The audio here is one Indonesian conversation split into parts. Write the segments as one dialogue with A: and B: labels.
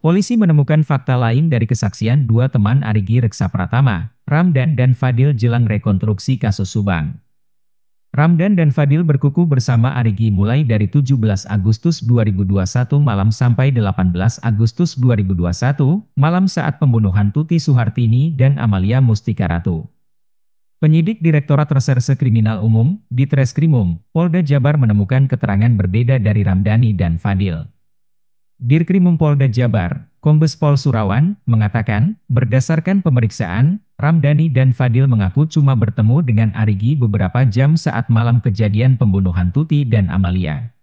A: Polisi menemukan fakta lain dari kesaksian dua teman Arigi Reksa Pratama, Ramdan dan Fadil jelang rekonstruksi kasus Subang. Ramdan dan Fadil berkuku bersama Arigi mulai dari 17 Agustus 2021 malam sampai 18 Agustus 2021 malam saat pembunuhan Tuti Suhartini dan Amalia Mustika Ratu. Penyidik Direktorat Reserse Kriminal Umum, Ditreskrimum, Polda Jabar menemukan keterangan berbeda dari Ramdani dan Fadil. Dirkrimum Polda Jabar, Kombes Pol Surawan, mengatakan, berdasarkan pemeriksaan, Ramdhani dan Fadil mengaku cuma bertemu dengan Arigi beberapa jam saat malam kejadian pembunuhan Tuti dan Amalia.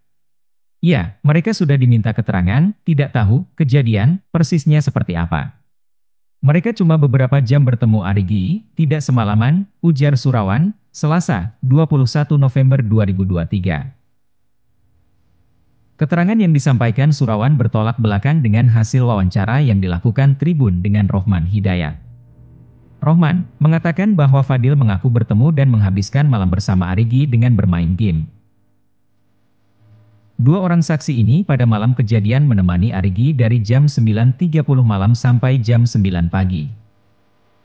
A: Ya, mereka sudah diminta keterangan, tidak tahu kejadian persisnya seperti apa. Mereka cuma beberapa jam bertemu Arigi, tidak semalaman, ujar Surawan, Selasa, 21 November 2023. Keterangan yang disampaikan Surawan bertolak belakang dengan hasil wawancara yang dilakukan Tribun dengan Rohman Hidayat. Rohman mengatakan bahwa Fadil mengaku bertemu dan menghabiskan malam bersama Arigi dengan bermain game. Dua orang saksi ini pada malam kejadian menemani Arigi dari jam 9.30 malam sampai jam 9 pagi.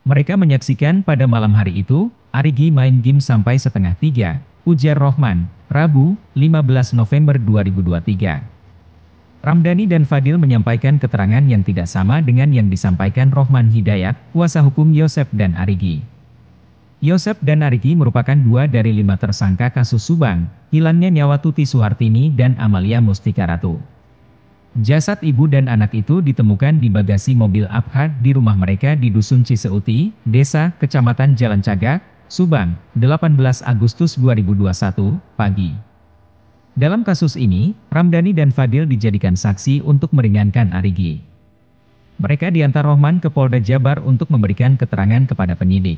A: Mereka menyaksikan pada malam hari itu, Arigi main game sampai setengah tiga, Ujar Rohman, Rabu, 15 November 2023. Ramdhani dan Fadil menyampaikan keterangan yang tidak sama dengan yang disampaikan Rohman Hidayat, kuasa hukum Yosef dan Arigi. Yosef dan Arigi merupakan dua dari lima tersangka kasus Subang, hilangnya nyawa Tuti Suhartini dan Amalia Mustika Ratu. Jasad ibu dan anak itu ditemukan di bagasi mobil Abhad di rumah mereka di Dusun Ciseuti, Desa, Kecamatan Jalan Cagak, Subang, 18 Agustus 2021, pagi. Dalam kasus ini, Ramdhani dan Fadil dijadikan saksi untuk meringankan Arigi. Mereka diantar Rohman ke Polda Jabar untuk memberikan keterangan kepada penyidik.